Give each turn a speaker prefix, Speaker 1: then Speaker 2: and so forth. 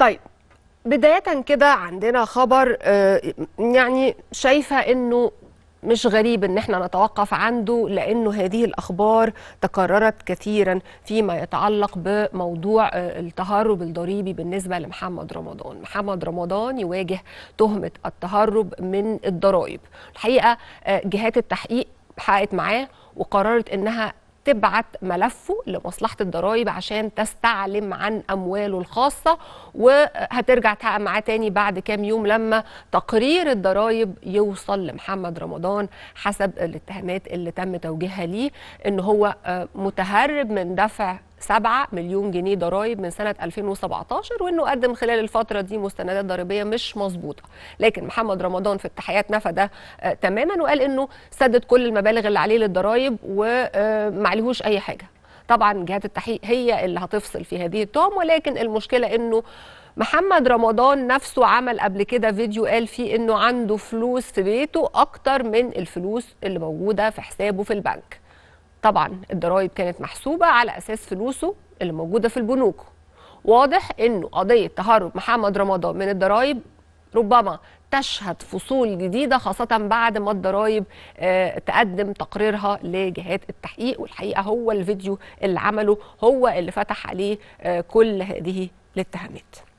Speaker 1: طيب بداية كده عندنا خبر آه، يعني شايفة أنه مش غريب ان احنا نتوقف عنده لانه هذه الاخبار تكررت كثيرا فيما يتعلق بموضوع آه، التهرب الضريبي بالنسبه لمحمد رمضان محمد رمضان يواجه تهمه التهرب من الضرائب الحقيقه آه، جهات التحقيق حققت معاه وقررت انها تبعت ملفه لمصلحه الضرائب عشان تستعلم عن امواله الخاصه وهترجع تحقق معاه تاني بعد كام يوم لما تقرير الضرائب يوصل لمحمد رمضان حسب الاتهامات اللي تم توجيهها ليه ان هو آه، متهرب من دفع 7 مليون جنيه ضرائب من سنه 2017 وانه قدم خلال الفتره دي مستندات ضريبيه مش مظبوطه لكن محمد رمضان في التحيات نفى ده آه، تماما وقال انه سدد كل المبالغ اللي عليه للضرائب وما آه، عليهوش اي حاجه طبعا جهات التحقيق هي اللي هتفصل في هذه التهم ولكن المشكله انه محمد رمضان نفسه عمل قبل كده فيديو قال فيه انه عنده فلوس في بيته اكتر من الفلوس اللي موجوده في حسابه في البنك طبعا الضرايب كانت محسوبه على اساس فلوسه اللي موجوده في البنوك واضح انه قضيه تهرب محمد رمضان من الضرايب ربما تشهد فصول جديده خاصه بعد ما الضرايب آه، تقدم تقريرها لجهات التحقيق والحقيقه هو الفيديو اللي عمله هو اللي فتح عليه آه، كل هذه الاتهامات